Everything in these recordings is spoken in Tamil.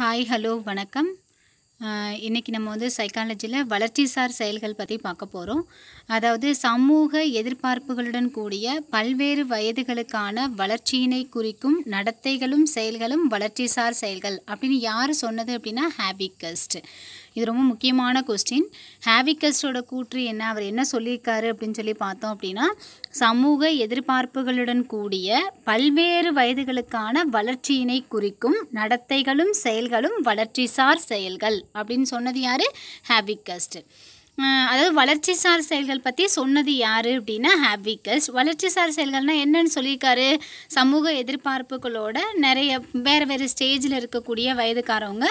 ஹாய் ஹலோ வணக்கம் இன்றைக்கி நம்ம வந்து சைக்காலஜியில் வளர்ச்சிசார் செயல்கள் பற்றி பார்க்க போகிறோம் அதாவது சமூக எதிர்பார்ப்புகளுடன் கூடிய பல்வேறு வயதுகளுக்கான வளர்ச்சியினை குறிக்கும் நடத்தைகளும் செயல்களும் வளர்ச்சிசார் செயல்கள் அப்படின்னு யார் சொன்னது அப்படின்னா ஹேபிகஸ்ட் இது ரொம்ப முக்கியமான கொஸ்டின் ஹேவிகஸ்டோட கூற்று என்ன அவர் என்ன சொல்லியிருக்காரு அப்படின்னு சொல்லி பார்த்தோம் அப்படின்னா சமூக எதிர்பார்ப்புகளுடன் கூடிய பல்வேறு வயதுகளுக்கான வளர்ச்சியினை குறிக்கும் நடத்தைகளும் செயல்களும் வளர்ச்சிசார் செயல்கள் அப்படின்னு சொன்னது யார் ஹேவிகஸ்ட் அதாவது வளர்ச்சிசார் செயல்கள் பற்றி சொன்னது யார் அப்படின்னா வளர்ச்சி வளர்ச்சிசார் செயல்கள்னால் என்னன்னு சொல்லியிருக்காரு சமூக எதிர்பார்ப்புகளோட நிறைய வேறு வேறு ஸ்டேஜில் இருக்கக்கூடிய வயதுக்காரவங்க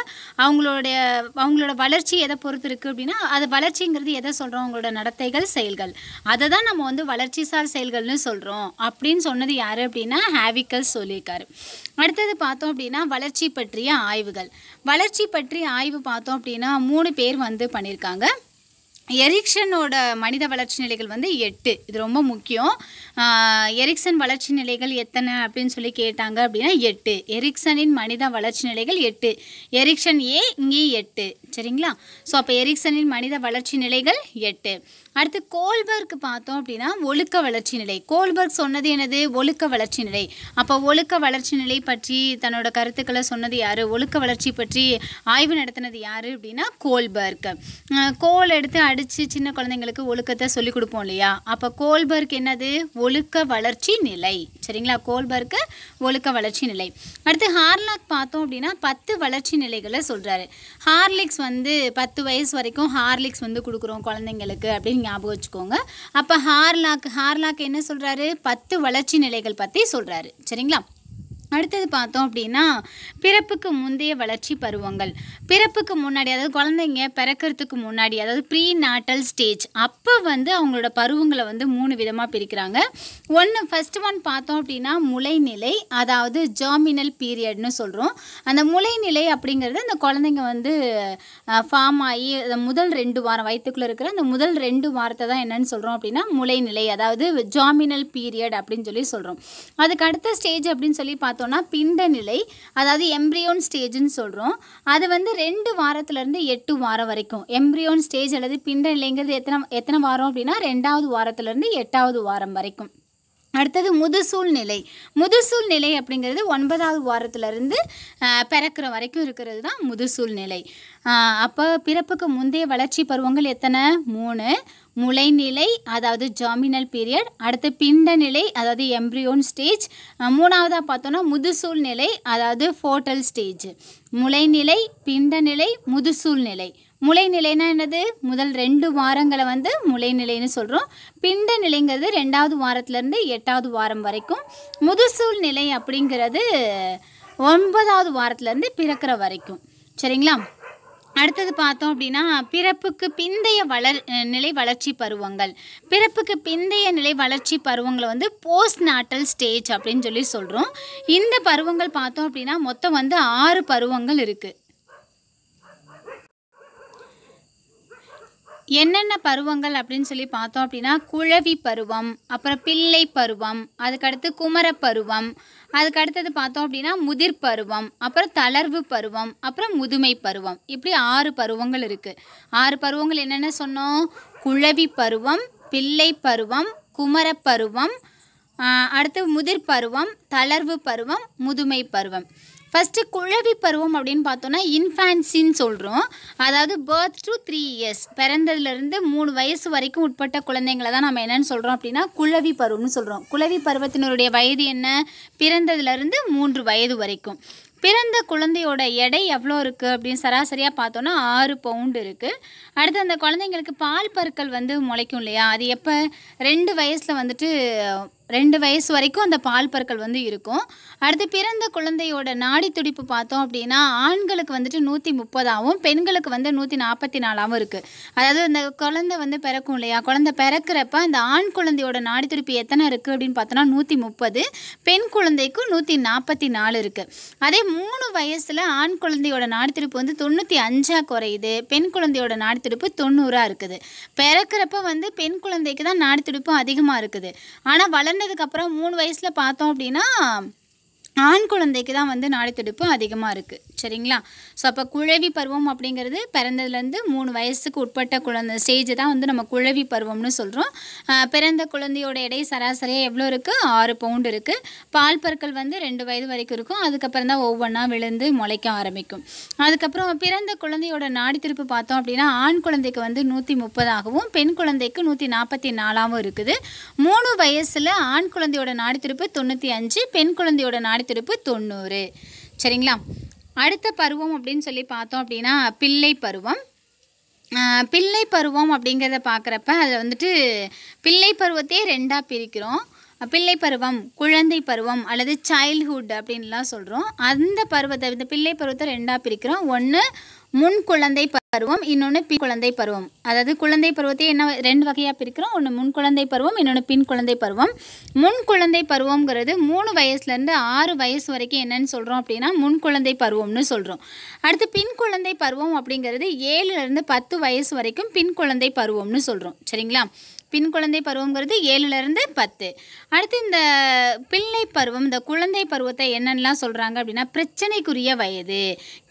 அவங்களுடைய அவங்களோட வளர்ச்சி எதை பொறுத்து இருக்குது அப்படின்னா அது வளர்ச்சிங்கிறது எதை சொல்கிறோம் அவங்களோட நடத்தைகள் செயல்கள் அதை தான் நம்ம வந்து வளர்ச்சிசார் செயல்கள்னு சொல்கிறோம் அப்படின்னு சொன்னது யார் அப்படின்னா ஹேவிகஸ் சொல்லியிருக்காரு அடுத்தது பார்த்தோம் அப்படின்னா வளர்ச்சி பற்றிய ஆய்வுகள் வளர்ச்சி பற்றிய ஆய்வு பார்த்தோம் அப்படின்னா மூணு பேர் வந்து பண்ணியிருக்காங்க எரிக்சனோட மனித வளர்ச்சி நிலைகள் வந்து எட்டு இது ரொம்ப முக்கியம் எரிக்சன் வளர்ச்சி நிலைகள் எத்தனை அப்படின்னு சொல்லி கேட்டாங்க அப்படின்னா எட்டு எரிக்சனின் மனித வளர்ச்சி நிலைகள் எட்டு எரிக்சன் ஏ இங்கே எட்டு சரிங்களா ஸோ அப்போ எரிக்சனின் மனித வளர்ச்சி நிலைகள் எட்டு அடுத்து கோல்பர்க் பார்த்தோம் அப்படின்னா ஒழுக்க வளர்ச்சி நிலை கோல்பர்க் சொன்னது என்னது ஒழுக்க வளர்ச்சி நிலை அப்போ ஒழுக்க வளர்ச்சி நிலை பற்றி தன்னோட கருத்துக்களை சொன்னது யார் ஒழுக்க வளர்ச்சி பற்றி ஆய்வு நடத்தினது யார் அப்படின்னா கோல்பர்க் கோல் எடுத்து அடித்து சின்ன குழந்தைங்களுக்கு ஒழுக்கத்தை சொல்லிக் கொடுப்போம் இல்லையா அப்போ கோல்பர்க் என்னது ஒழுக்க வளர்ச்சி நிலை சரிங்களா கோல்பர்க்கு ஒழுக்க வளர்ச்சி நிலை அடுத்து ஹார்லாக் பார்த்தோம் அப்படின்னா பத்து வளர்ச்சி நிலைகளை சொல்கிறாரு ஹார்லிக்ஸ் வந்து பத்து வயசு வரைக்கும் ஹார்லிக்ஸ் வந்து கொடுக்குறோம் குழந்தைங்களுக்கு அப்படின்னு ஞாபகம் வச்சுக்கோங்க அப்போ ஹார்லாக் ஹார்லாக் என்ன சொல்கிறாரு பத்து வளர்ச்சி நிலைகள் பற்றி சொல்கிறாரு சரிங்களா அடுத்தது பார்த்தோம் அப்படின்னா பிறப்புக்கு முந்தைய வளர்ச்சி பருவங்கள் பிறப்புக்கு முன்னாடி அதாவது குழந்தைங்க பிறக்கிறதுக்கு முன்னாடி அதாவது ப்ரீ நாட்டல் ஸ்டேஜ் அப்போ வந்து அவங்களோட பருவங்களை வந்து மூணு விதமாக பிரிக்கிறாங்க ஒன்று ஃபஸ்ட் ஒன் பார்த்தோம் அப்படின்னா முளைநிலை அதாவது ஜாமினல் பீரியட்னு சொல்கிறோம் அந்த முளைநிலை அப்படிங்கிறது அந்த குழந்தைங்க வந்து ஃபார்ம் ஆகி முதல் ரெண்டு வாரம் வயிற்றுக்குள்ளே இருக்கிற அந்த முதல் ரெண்டு வாரத்தை தான் என்னென்னு சொல்கிறோம் அப்படின்னா முளைநிலை அதாவது ஜாமினல் பீரியட் அப்படின்னு சொல்லி சொல்கிறோம் அதுக்கு அடுத்த ஸ்டேஜ் அப்படின்னு சொல்லி பார்த்தோம் பார்த்தோன்னா பிண்ட நிலை அதாவது எம்ப்ரியோன் ஸ்டேஜ்னு சொல்கிறோம் அது வந்து ரெண்டு வாரத்துலேருந்து எட்டு வாரம் வரைக்கும் எம்ப்ரியோன் ஸ்டேஜ் அல்லது பிண்ட நிலைங்கிறது எத்தனை எத்தனை வாரம் அப்படின்னா ரெண்டாவது வாரத்துலேருந்து எட்டாவது வாரம் வரைக்கும் அடுத்தது முதுசூழ் நிலை முதுசூழ் நிலை அப்படிங்கிறது ஒன்பதாவது வாரத்திலிருந்து பிறக்கிற வரைக்கும் இருக்கிறது தான் முதுசூழ் நிலை அப்போ பிறப்புக்கு முந்தைய வளர்ச்சி பருவங்கள் எத்தனை மூணு முளைநிலை அதாவது ஜாமினல் பீரியட் அடுத்து பிண்ட நிலை அதாவது எம்ப்ரியோன் ஸ்டேஜ் மூணாவதாக பார்த்தோன்னா முதுசூழ் நிலை அதாவது ஃபோட்டல் ஸ்டேஜ் முளைநிலை பிண்ட நிலை முதுசூழ் நிலை முளை நிலைனா என்னது முதல் ரெண்டு வாரங்களை வந்து முளை நிலைன்னு சொல்கிறோம் பிண்ட நிலைங்கிறது ரெண்டாவது வாரத்துலேருந்து எட்டாவது வாரம் வரைக்கும் முதுசூல் நிலை அப்படிங்கிறது ஒன்பதாவது வாரத்துலேருந்து பிறக்கிற வரைக்கும் சரிங்களா அடுத்தது பார்த்தோம் அப்படின்னா பிறப்புக்கு பிந்தைய வளர் நிலை வளர்ச்சி பருவங்கள் பிறப்புக்கு பிந்தைய நிலை வளர்ச்சி பருவங்களை வந்து போஸ்ட் நாட்டல் ஸ்டேஜ் அப்படின்னு சொல்லி சொல்கிறோம் இந்த பருவங்கள் பார்த்தோம் அப்படின்னா மொத்தம் வந்து ஆறு பருவங்கள் இருக்குது என்னென்ன பருவங்கள் அப்படின்னு சொல்லி பார்த்தோம் அப்படின்னா குழவி பருவம் அப்புறம் பிள்ளை பருவம் அதுக்கடுத்து குமர பருவம் அதுக்கடுத்தது பார்த்தோம் அப்படின்னா முதிர் பருவம் அப்புறம் தளர்வு பருவம் அப்புறம் முதுமை பருவம் இப்படி ஆறு பருவங்கள் இருக்குது ஆறு பருவங்கள் என்னென்ன சொன்னோம் குழவி பருவம் பிள்ளை பருவம் குமர பருவம் அடுத்து முதிர் பருவம் தளர்வு பருவம் முதுமை பருவம் ஃபஸ்ட்டு குழவி பருவம் அப்படின்னு பார்த்தோன்னா இன்ஃபான்சின்னு சொல்கிறோம் அதாவது பேர்த் டு த்ரீ இயர்ஸ் பிறந்ததுலேருந்து மூணு வயசு வரைக்கும் உட்பட்ட குழந்தைங்களை தான் நம்ம என்னென்னு சொல்கிறோம் அப்படின்னா குழவி பருவம்னு சொல்கிறோம் குழவி பருவத்தினருடைய வயது என்ன பிறந்ததுலேருந்து மூன்று வயது வரைக்கும் பிறந்த குழந்தையோட எடை எவ்வளோ இருக்குது அப்படின்னு சராசரியாக பார்த்தோன்னா ஆறு பவுண்டு இருக்குது அடுத்து அந்த குழந்தைங்களுக்கு பால் பற்கள் வந்து முளைக்கும் இல்லையா அது எப்போ ரெண்டு வயசில் வந்துட்டு ரெண்டு வயசு வரைக்கும் அந்த பால் பற்கள் வந்து இருக்கும் அடுத்து பிறந்த குழந்தையோட நாடி துடிப்பு பார்த்தோம் அப்படின்னா ஆண்களுக்கு வந்துட்டு நூற்றி முப்பதாகவும் பெண்களுக்கு வந்து நூற்றி நாற்பத்தி நாலாகவும் இருக்குது அதாவது அந்த குழந்தை வந்து பிறக்கும் இல்லையா குழந்தை பிறக்கிறப்ப அந்த ஆண் குழந்தையோட நாடி துடிப்பு எத்தனை இருக்குது அப்படின்னு பார்த்தோன்னா நூற்றி முப்பது பெண் குழந்தைக்கும் நூற்றி நாற்பத்தி நாலு இருக்குது அதே மூணு வயசில் ஆண் குழந்தையோட நாடி துடிப்பு வந்து தொண்ணூற்றி அஞ்சாக குறையுது பெண் குழந்தையோட நாடி துடிப்பு தொண்ணூறாக இருக்குது பிறக்கிறப்ப வந்து பெண் குழந்தைக்கு தான் நாடி துடிப்பும் அதிகமாக இருக்குது ஆனால் வளர் பிறந்ததுக்கப்புறம் மூணு வயசில் பார்த்தோம் அப்படின்னா ஆண் குழந்தைக்கு தான் வந்து நாடி துடிப்பு அதிகமாக இருக்குது சரிங்களா ஸோ அப்போ குழவி பருவம் அப்படிங்கிறது பிறந்ததுலேருந்து மூணு வயசுக்கு உட்பட்ட குழந்தை ஸ்டேஜ் தான் வந்து நம்ம குழவி பருவம்னு சொல்கிறோம் பிறந்த குழந்தையோட எடை சராசரியாக எவ்வளோ இருக்குது ஆறு பவுண்டு இருக்குது பால் பற்கள் வந்து ரெண்டு வயது வரைக்கும் இருக்கும் அதுக்கப்புறம் தான் ஒவ்வொன்றா விழுந்து முளைக்க ஆரம்பிக்கும் அதுக்கப்புறம் பிறந்த குழந்தையோட நாடி பார்த்தோம் அப்படின்னா ஆண் குழந்தைக்கு வந்து நூற்றி முப்பதாகவும் பெண் குழந்தைக்கு நூற்றி நாற்பத்தி நாலாகவும் இருக்குது மூணு வயசில் ஆண் குழந்தையோட நாடி தொண்ணூற்றி அஞ்சு பெண் குழந்தையோட நாடி திருப்பு தொண்ணூறு சரிங்களா அடுத்த பருவம் அப்படின்னு சொல்லி பார்த்தோம் அப்படின்னா பிள்ளை பருவம் பிள்ளை பருவம் அப்படிங்கிறத பார்க்குறப்ப அதில் வந்துட்டு பிள்ளை பருவத்தையே ரெண்டாக பிரிக்கிறோம் பிள்ளை பருவம் குழந்தை பருவம் அல்லது சைல்ட்ஹுட் அப்படின்லாம் சொல்கிறோம் அந்த பருவத்தை இந்த பிள்ளை பருவத்தை ரெண்டாக பிரிக்கிறோம் ஒன்று முன் குழந்தை பருவம் இன்னொன்று பின் குழந்தை பருவம் அதாவது குழந்தை பருவத்தையே என்ன ரெண்டு வகையாக பிரிக்கிறோம் ஒன்று முன் குழந்தை பருவம் இன்னொன்று பின் குழந்தை பருவம் முன் குழந்தை பருவங்கிறது மூணு வயசுலேருந்து ஆறு வயசு வரைக்கும் என்னென்னு சொல்கிறோம் அப்படின்னா முன் குழந்தை பருவம்னு சொல்கிறோம் அடுத்து பின் குழந்தை பருவம் அப்படிங்கிறது ஏழுலேருந்து பத்து வயசு வரைக்கும் பின் குழந்தை பருவம்னு சொல்கிறோம் சரிங்களா பின் குழந்தை பருவங்கிறது ஏழுலேருந்து பத்து அடுத்து இந்த பிள்ளை பருவம் இந்த குழந்தை பருவத்தை என்னென்னலாம் சொல்கிறாங்க அப்படின்னா பிரச்சனைக்குரிய வயது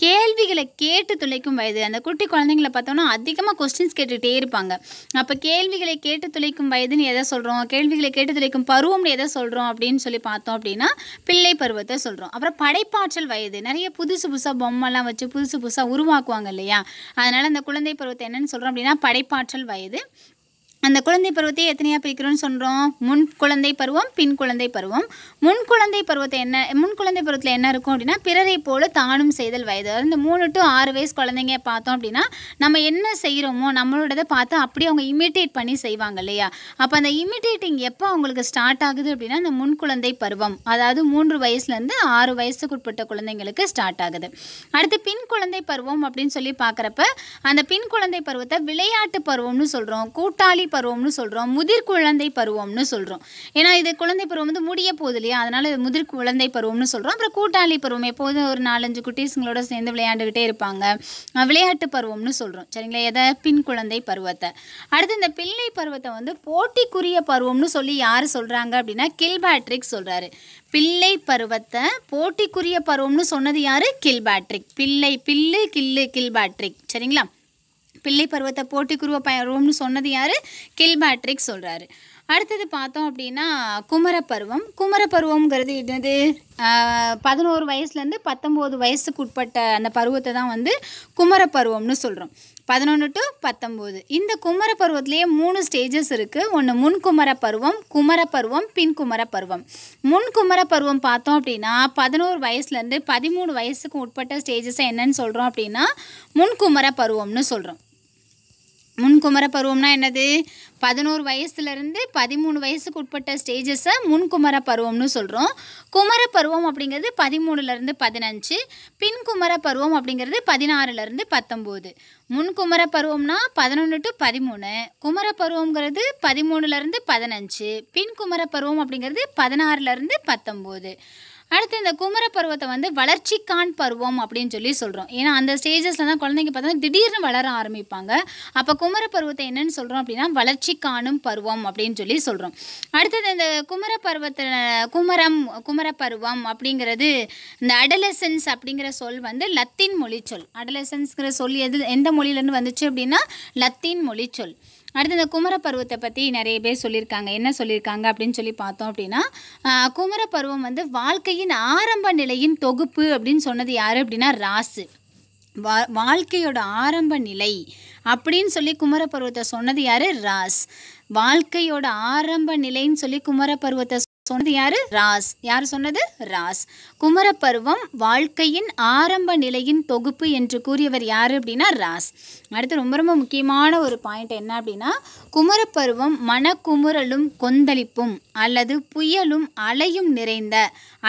கேள்விகளை கேட்டு துளைக்கும் வயது அந்த குட்டி குட்டி குழந்தைங்கள பார்த்தோன்னா அதிகமாக கொஸ்டின்ஸ் கேட்டுகிட்டே இருப்பாங்க அப்போ கேள்விகளை கேட்டு துளைக்கும் வயதுன்னு எதை சொல்கிறோம் கேள்விகளை கேட்டு துளைக்கும் பருவம்னு எதை சொல்கிறோம் அப்படின்னு சொல்லி பார்த்தோம் அப்படின்னா பிள்ளை பருவத்தை சொல்கிறோம் அப்புறம் படைப்பாற்றல் வயது நிறைய புதுசு புதுசாக பொம்மைலாம் வச்சு புதுசு புதுசாக உருவாக்குவாங்க இல்லையா அதனால் அந்த குழந்தை பருவத்தை என்னென்னு சொல்கிறோம் அப்படின்னா படைப்பாற்றல் வயது அந்த குழந்தை பருவத்தை எத்தனையாக பிரிக்கிறோம்னு சொல்கிறோம் முன் குழந்தை பருவம் பின் குழந்தை பருவம் முன் குழந்தை பருவத்தை என்ன முன் குழந்தை பருவத்தில் என்ன இருக்கும் அப்படின்னா பிறரை போல தானும் செய்தல் வயது இந்த மூணு டு ஆறு வயசு குழந்தைங்க பார்த்தோம் அப்படின்னா நம்ம என்ன செய்கிறோமோ நம்மளோடதை பார்த்து அப்படியே அவங்க இமிட்டேட் பண்ணி செய்வாங்க இல்லையா அப்போ அந்த இமிட்டேட்டிங் எப்போ அவங்களுக்கு ஸ்டார்ட் ஆகுது அப்படின்னா அந்த முன் குழந்தை பருவம் அதாவது மூன்று வயசுலேருந்து ஆறு வயசுக்கு உட்பட்ட குழந்தைங்களுக்கு ஸ்டார்ட் ஆகுது அடுத்து பின் குழந்தை பருவம் அப்படின்னு சொல்லி பார்க்குறப்ப அந்த பின் குழந்தை பருவத்தை விளையாட்டு பருவம்னு சொல்கிறோம் கூட்டாளி பருவம்னு சொல்கிறோம் முதிர் குழந்தை பருவம்னு சொல்கிறோம் ஏன்னா இது குழந்தை பருவம் வந்து முடிய போகுது இல்லையா அதனால் இது முதிர் குழந்தை பருவம்னு சொல்கிறோம் அப்புறம் கூட்டாளி பருவம் எப்போதும் ஒரு நாலஞ்சு குட்டீஸுங்களோட சேர்ந்து விளையாண்டுக்கிட்டே இருப்பாங்க விளையாட்டு பருவம்னு சொல்கிறோம் சரிங்களா எதை பின் குழந்தை பருவத்தை அடுத்து இந்த பிள்ளை பருவத்தை வந்து போட்டிக்குரிய பருவம்னு சொல்லி யார் சொல்கிறாங்க அப்படின்னா கில்பேட்ரிக் சொல்கிறாரு பிள்ளை பருவத்தை போட்டிக்குரிய பருவம்னு சொன்னது யார் கில்பேட்ரிக் பிள்ளை பில்லு கில்லு கில்பேட்ரிக் சரிங்களா பிள்ளை பருவத்தை போட்டிக்குருவ பருவம்னு சொன்னது யார் கில்பேட்ரிக் சொல்கிறாரு அடுத்தது பார்த்தோம் அப்படின்னா குமரப்பருவம் குமரப்பருவம்ங்கிறது என்னது பதினோரு வயசுலேருந்து பத்தொம்போது வயசுக்கு உட்பட்ட அந்த பருவத்தை தான் வந்து குமரப்பருவம்னு சொல்கிறோம் பதினொன்று டு பத்தொம்போது இந்த குமர பருவத்திலேயே மூணு ஸ்டேஜஸ் இருக்குது ஒன்று முன் குமர பருவம் குமரப்பருவம் பின் குமர பருவம் முன் குமர பருவம் பார்த்தோம் அப்படின்னா பதினோரு வயசுலேருந்து பதிமூணு வயசுக்கு உட்பட்ட ஸ்டேஜஸை என்னென்னு சொல்கிறோம் அப்படின்னா முன் குமர பருவம்னு சொல்கிறோம் முன்குமர பருவம்னா என்னது பதினோரு வயசுலேருந்து பதிமூணு வயசுக்கு உட்பட்ட ஸ்டேஜஸை முன்குமர பருவம்னு சொல்கிறோம் குமர பருவம் அப்படிங்கிறது பதிமூணுலேருந்து பதினஞ்சு பின் குமர பருவம் அப்படிங்கிறது பதினாறுலேருந்து பத்தொம்போது முன்குமர பருவம்னா பதினொன்று டு பதிமூணு குமர பருவங்கிறது பதிமூணுலேருந்து பதினஞ்சு பின் குமர பருவம் அப்படிங்கிறது பதினாறுலேருந்து பத்தொம்போது அடுத்து இந்த குமர பருவத்தை வந்து வளர்ச்சிக்கான் பருவம் அப்படின்னு சொல்லி சொல்கிறோம் ஏன்னா அந்த ஸ்டேஜஸில் தான் குழந்தைங்க பார்த்தா திடீர்னு வளர ஆரம்பிப்பாங்க அப்போ குமர பருவத்தை என்னன்னு சொல்கிறோம் அப்படின்னா வளர்ச்சி காணும் பருவம் அப்படின்னு சொல்லி சொல்கிறோம் அடுத்தது இந்த குமர பருவத்தில் குமரம் குமர பருவம் அப்படிங்கிறது இந்த அடலசன்ஸ் அப்படிங்கிற சொல் வந்து லத்தீன் மொழி சொல் அடலசன்ஸ்கிற சொல் எது எந்த மொழியிலேருந்து வந்துச்சு அப்படின்னா லத்தீன் மொழி சொல் அடுத்து இந்த குமர பருவத்தை பற்றி நிறைய பேர் சொல்லியிருக்காங்க என்ன சொல்லியிருக்காங்க அப்படின்னு சொல்லி பார்த்தோம் அப்படின்னா குமர பருவம் வந்து வாழ்க்கையின் ஆரம்ப நிலையின் தொகுப்பு அப்படின்னு சொன்னது யார் அப்படின்னா ராசு வா வாழ்க்கையோட ஆரம்ப நிலை அப்படின்னு சொல்லி குமர பருவத்தை சொன்னது யார் ராஸ் வாழ்க்கையோட ஆரம்ப நிலைன்னு சொல்லி குமர பருவத்தை சொன்னது யாரு ராஸ் யார் சொன்னது ராஸ் குமரப்பருவம் வாழ்க்கையின் ஆரம்ப நிலையின் தொகுப்பு என்று கூறியவர் யார் அப்படின்னா ராஸ் அடுத்து ரொம்ப ரொம்ப முக்கியமான ஒரு பாயிண்ட் என்ன அப்படின்னா குமரப்பருவம் மனக்குமுறலும் கொந்தளிப்பும் அல்லது புயலும் அலையும் நிறைந்த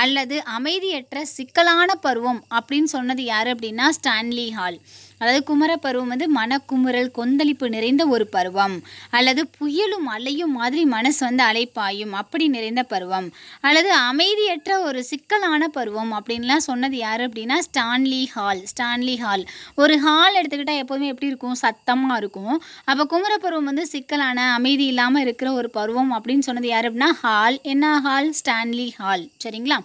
அல்லது அமைதியற்ற சிக்கலான பருவம் அப்படின்னு சொன்னது யார் அப்படின்னா ஸ்டான்லி ஹால் அதாவது குமர பருவம் வந்து மனக்குமுறல் கொந்தளிப்பு நிறைந்த ஒரு பருவம் அல்லது புயலும் அலையும் மாதிரி மனசு வந்து அலைப்பாயும் அப்படி நிறைந்த பருவம் அல்லது அமைதியற்ற ஒரு சிக்கலான பருவம் அப்படின்லாம் சொன்னது யார் அப்படின்னா ஸ்டான்லி ஹால் ஸ்டான்லி ஹால் ஒரு ஹால் எடுத்துக்கிட்டால் எப்போதுமே எப்படி இருக்கும் சத்தமாக இருக்கும் அப்போ குமர பருவம் வந்து சிக்கலான அமைதி இல்லாமல் இருக்கிற ஒரு பருவம் அப்படின்னு சொன்னது யார் அப்படின்னா ஹால் என்ன ஹால் ஸ்டான்லி ஹால் சரிங்களா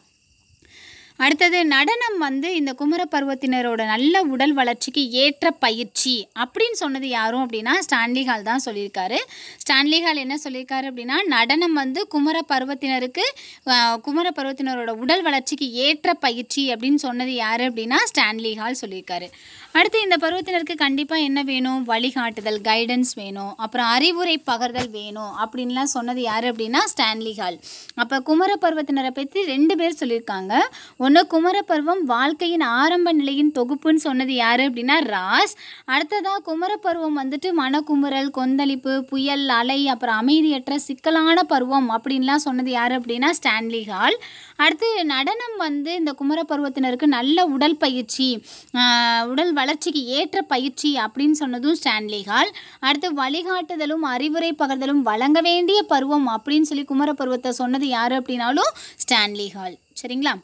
அடுத்தது நடனம் வந்து இந்த குமர பருவத்தினரோட நல்ல உடல் வளர்ச்சிக்கு ஏற்ற பயிற்சி அப்படின்னு சொன்னது யாரும் அப்படின்னா ஸ்டான்லிஹால் தான் சொல்லியிருக்காரு ஸ்டான்லி ஹால் என்ன சொல்லியிருக்காரு அப்படின்னா நடனம் வந்து குமர பருவத்தினருக்கு குமர பருவத்தினரோட உடல் வளர்ச்சிக்கு ஏற்ற பயிற்சி அப்படின்னு சொன்னது யார் அப்படின்னா ஸ்டான்லி ஹால் சொல்லியிருக்காரு அடுத்து இந்த பருவத்தினருக்கு கண்டிப்பாக என்ன வேணும் வழிகாட்டுதல் கைடன்ஸ் வேணும் அப்புறம் அறிவுரை பகர்தல் வேணும் அப்படின்லாம் சொன்னது யார் அப்படின்னா ஸ்டான்லி ஹால் அப்போ குமர பருவத்தினரை பற்றி ரெண்டு பேர் சொல்லியிருக்காங்க ஒன்று குமர பருவம் வாழ்க்கையின் ஆரம்ப நிலையின் தொகுப்புன்னு சொன்னது யார் அப்படின்னா ராஸ் அடுத்ததாக குமர பருவம் வந்துட்டு மனக்குமுறல் கொந்தளிப்பு புயல் அலை அப்புறம் அமைதியற்ற சிக்கலான பருவம் அப்படின்லாம் சொன்னது யார் அப்படின்னா ஸ்டான்லி ஹால் அடுத்து நடனம் வந்து இந்த குமரப்பருவத்தினருக்கு நல்ல உடல் பயிற்சி உடல் வளர்ச்சிக்கு ஏற்ற பயிற்சி அப்படின்னு சொன்னதும் ஸ்டான்லிஹால் அடுத்து வழிகாட்டுதலும் அறிவுரை பகிர்தலும் வழங்க வேண்டிய பருவம் அப்படின்னு சொல்லி குமரப்பருவத்தை சொன்னது யார் அப்படின்னாலும் ஸ்டான்லிஹால் சரிங்களா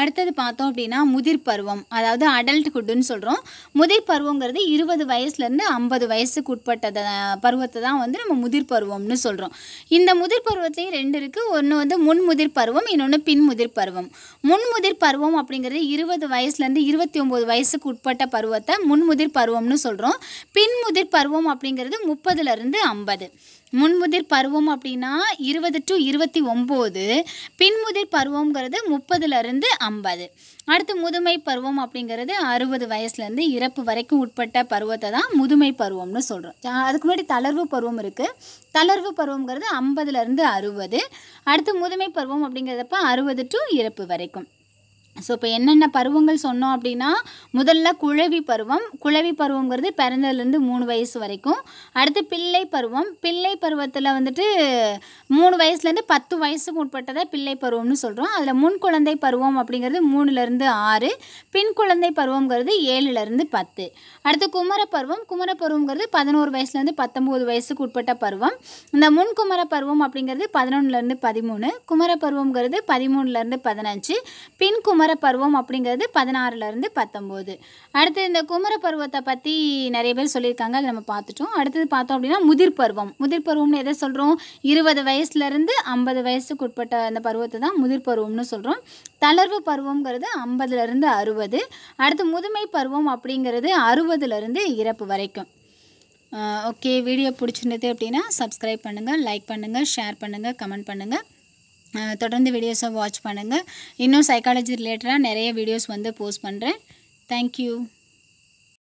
அடுத்தது பார்த்தோம் அப்படின்னா முதிர் பருவம் அதாவது அடல்ட்ஹுட்டுன்னு சொல்கிறோம் முதிர் பருவங்கிறது இருபது வயசுலேருந்து ஐம்பது வயசுக்கு உட்பட்டத பருவத்தை தான் வந்து நம்ம முதிர் பருவம்னு சொல்கிறோம் இந்த முதிர் பருவத்தையும் ரெண்டு இருக்குது ஒன்று வந்து முன்முதிர் பருவம் இன்னொன்று பின்முதிர் பருவம் முன்முதிர் பருவம் அப்படிங்கிறது இருபது வயசுலேருந்து இருபத்தி ஒம்பது வயசுக்கு உட்பட்ட பருவத்தை முன்முதிர் பருவம்னு சொல்கிறோம் பின்முதிர் பருவம் அப்படிங்கிறது முப்பதுலேருந்து ஐம்பது முன்முதிர் பருவம் அப்படின்னா இருபது டு இருபத்தி ஒம்பது பின்முதிர் பருவங்கிறது முப்பதுலேருந்து ஐம்பது அடுத்து முதுமை பருவம் அப்படிங்கிறது அறுபது வயசுலேருந்து இறப்பு வரைக்கும் உட்பட்ட பருவத்தை தான் முதுமை பருவம்னு சொல்கிறோம் அதுக்கு முன்னாடி தளர்வு பருவம் இருக்குது தளர்வு பருவங்கிறது ஐம்பதுலேருந்து அறுபது அடுத்து முதுமை பருவம் அப்படிங்கிறதப்ப அறுபது டு இறப்பு வரைக்கும் ஸோ இப்போ என்னென்ன பருவங்கள் சொன்னோம் அப்படின்னா முதல்ல குழவி பருவம் குழவி பருவங்கிறது பிறந்ததுலேருந்து மூணு வயசு வரைக்கும் அடுத்து பிள்ளை பருவம் பிள்ளை பருவத்தில் வந்துட்டு மூணு வயசுலேருந்து பத்து வயசுக்கு உட்பட்டதை பிள்ளை பருவம்னு சொல்கிறோம் அதில் முன் குழந்தை பருவம் அப்படிங்கிறது மூணுலேருந்து ஆறு பின் குழந்தை பருவங்கிறது ஏழுலேருந்து பத்து அடுத்து குமர பருவம் குமர பருவங்கிறது பதினோரு வயசுலேருந்து பத்தொம்போது வயசுக்கு உட்பட்ட பருவம் இந்த முன் குமர பருவம் அப்படிங்கிறது பதினொன்றுலேருந்து பதிமூணு குமர பருவங்கிறது பதிமூணுலேருந்து பதினஞ்சு பின் குமர குமர பருவம் அப்படிங்கிறது பதினாறுலேருந்து பத்தொம்போது அடுத்து இந்த குமர பருவத்தை பற்றி நிறைய பேர் சொல்லியிருக்காங்க அதை நம்ம பார்த்துட்டோம் அடுத்தது பார்த்தோம் அப்படின்னா முதிர் பருவம் முதிர் பருவம்னு எதை சொல்கிறோம் இருபது வயசுலேருந்து ஐம்பது வயசுக்கு உட்பட்ட அந்த பருவத்தை தான் முதிர் பருவம்னு சொல்கிறோம் தளர்வு பருவங்கிறது ஐம்பதுலேருந்து அறுபது அடுத்து முதுமை பருவம் அப்படிங்கிறது அறுபதுலேருந்து இறப்பு வரைக்கும் ஓகே வீடியோ பிடிச்சிருந்தது அப்படின்னா சப்ஸ்கிரைப் பண்ணுங்கள் லைக் பண்ணுங்கள் ஷேர் பண்ணுங்கள் கமெண்ட் பண்ணுங்கள் தொடர்ந்து வீடியோஸை வாட்ச் பண்ணுங்கள் இன்னும் சைக்காலஜி ரிலேட்டடாக நிறைய வீடியோஸ் வந்து போஸ்ட் பண்ணுறேன் தேங்க்யூ